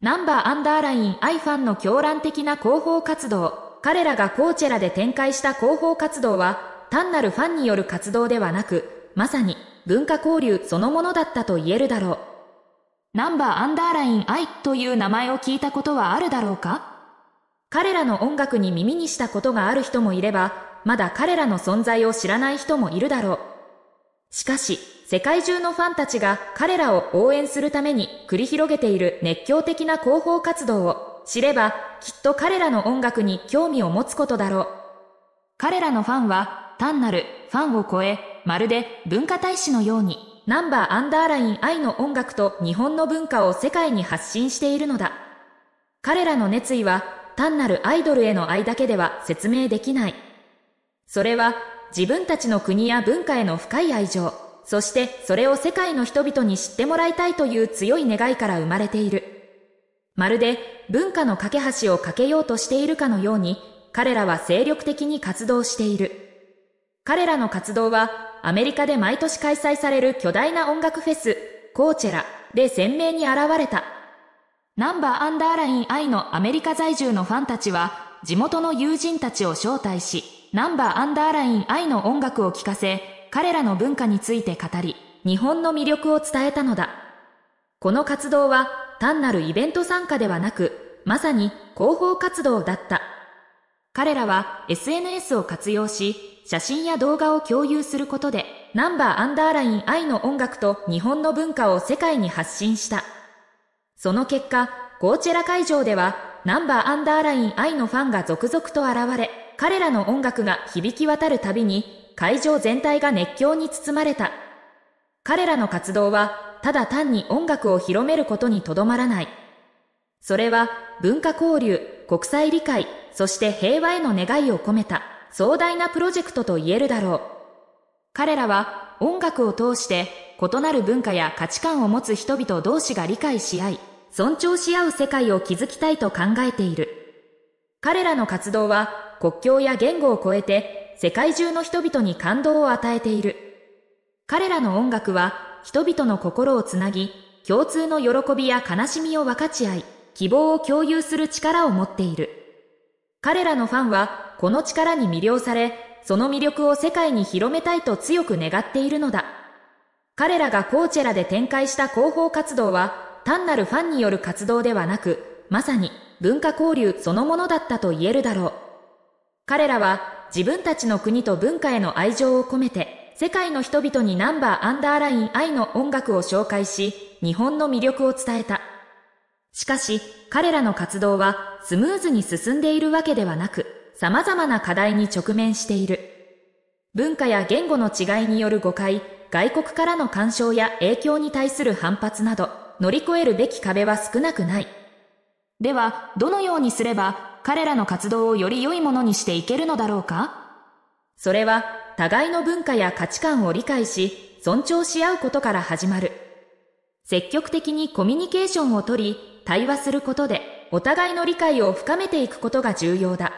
ナンバーアンダーライン i ファンの狂乱的な広報活動、彼らがコーチェラで展開した広報活動は、単なるファンによる活動ではなく、まさに文化交流そのものだったと言えるだろう。ナンバーアンダーライン i という名前を聞いたことはあるだろうか彼らの音楽に耳にしたことがある人もいれば、まだ彼らの存在を知らない人もいるだろう。しかし、世界中のファンたちが彼らを応援するために繰り広げている熱狂的な広報活動を知ればきっと彼らの音楽に興味を持つことだろう。彼らのファンは単なるファンを超えまるで文化大使のようにナンバーアンダーライン愛の音楽と日本の文化を世界に発信しているのだ。彼らの熱意は単なるアイドルへの愛だけでは説明できない。それは自分たちの国や文化への深い愛情。そしてそれを世界の人々に知ってもらいたいという強い願いから生まれている。まるで文化の架け橋を架けようとしているかのように、彼らは精力的に活動している。彼らの活動は、アメリカで毎年開催される巨大な音楽フェス、コーチェラで鮮明に現れた。ナンバーアンダーライン I のアメリカ在住のファンたちは、地元の友人たちを招待し、ナンバーアンダーライン I の音楽を聴かせ、彼らの文化について語り、日本の魅力を伝えたのだ。この活動は単なるイベント参加ではなく、まさに広報活動だった。彼らは SNS を活用し、写真や動画を共有することで、ナンバーアンダーライン愛の音楽と日本の文化を世界に発信した。その結果、ゴーチェラ会場では、ナンバーアンダーライン愛のファンが続々と現れ、彼らの音楽が響き渡るたびに、会場全体が熱狂に包まれた。彼らの活動は、ただ単に音楽を広めることにとどまらない。それは、文化交流、国際理解、そして平和への願いを込めた、壮大なプロジェクトと言えるだろう。彼らは、音楽を通して、異なる文化や価値観を持つ人々同士が理解し合い、尊重し合う世界を築きたいと考えている。彼らの活動は国境や言語を超えて世界中の人々に感動を与えている。彼らの音楽は人々の心をつなぎ、共通の喜びや悲しみを分かち合い、希望を共有する力を持っている。彼らのファンはこの力に魅了され、その魅力を世界に広めたいと強く願っているのだ。彼らがコーチェラで展開した広報活動は、単なるファンによる活動ではなく、まさに文化交流そのものだったと言えるだろう。彼らは自分たちの国と文化への愛情を込めて、世界の人々にナンバーアンダーライン愛の音楽を紹介し、日本の魅力を伝えた。しかし、彼らの活動はスムーズに進んでいるわけではなく、様々な課題に直面している。文化や言語の違いによる誤解、外国からの干渉や影響に対する反発など、乗り越えるべき壁は少なくない。では、どのようにすれば彼らの活動をより良いものにしていけるのだろうかそれは、互いの文化や価値観を理解し、尊重し合うことから始まる。積極的にコミュニケーションをとり、対話することで、お互いの理解を深めていくことが重要だ。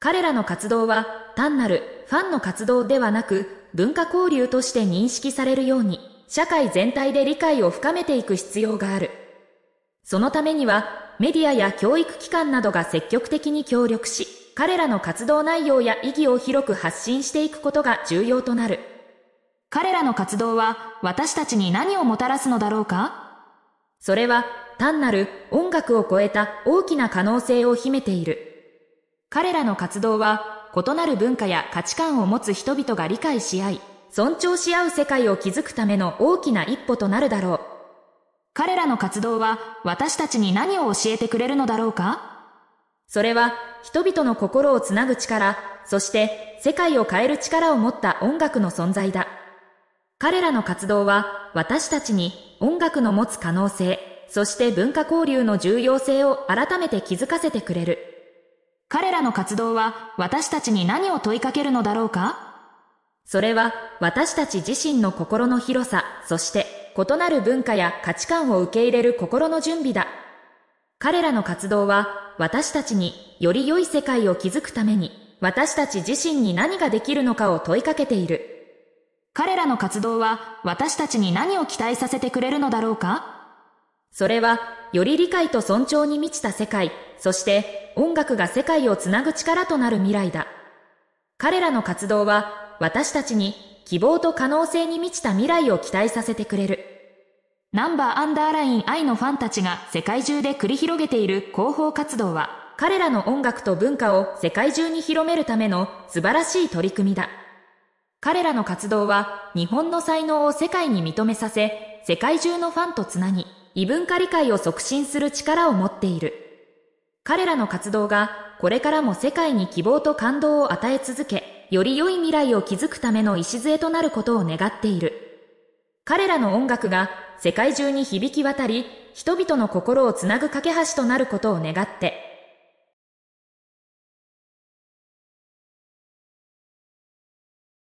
彼らの活動は、単なるファンの活動ではなく、文化交流として認識されるように、社会全体で理解を深めていく必要がある。そのためには、メディアや教育機関などが積極的に協力し、彼らの活動内容や意義を広く発信していくことが重要となる。彼らの活動は私たちに何をもたらすのだろうかそれは単なる音楽を超えた大きな可能性を秘めている。彼らの活動は異なる文化や価値観を持つ人々が理解し合い、尊重し合う世界を築くための大きな一歩となるだろう。彼らの活動は私たちに何を教えてくれるのだろうかそれは人々の心をつなぐ力、そして世界を変える力を持った音楽の存在だ。彼らの活動は私たちに音楽の持つ可能性、そして文化交流の重要性を改めて気づかせてくれる。彼らの活動は私たちに何を問いかけるのだろうかそれは私たち自身の心の広さ、そして異なる文化や価値観を受け入れる心の準備だ。彼らの活動は私たちにより良い世界を築くために私たち自身に何ができるのかを問いかけている。彼らの活動は私たちに何を期待させてくれるのだろうかそれはより理解と尊重に満ちた世界、そして音楽が世界をつなぐ力となる未来だ。彼らの活動は私たちに希望と可能性に満ちた未来を期待させてくれる。ナンバーアンダーライン愛のファンたちが世界中で繰り広げている広報活動は、彼らの音楽と文化を世界中に広めるための素晴らしい取り組みだ。彼らの活動は、日本の才能を世界に認めさせ、世界中のファンとつなぎ、異文化理解を促進する力を持っている。彼らの活動が、これからも世界に希望と感動を与え続け、より良い未来を築くための礎となることを願っている。彼らの音楽が世界中に響き渡り、人々の心をつなぐ架け橋となることを願って、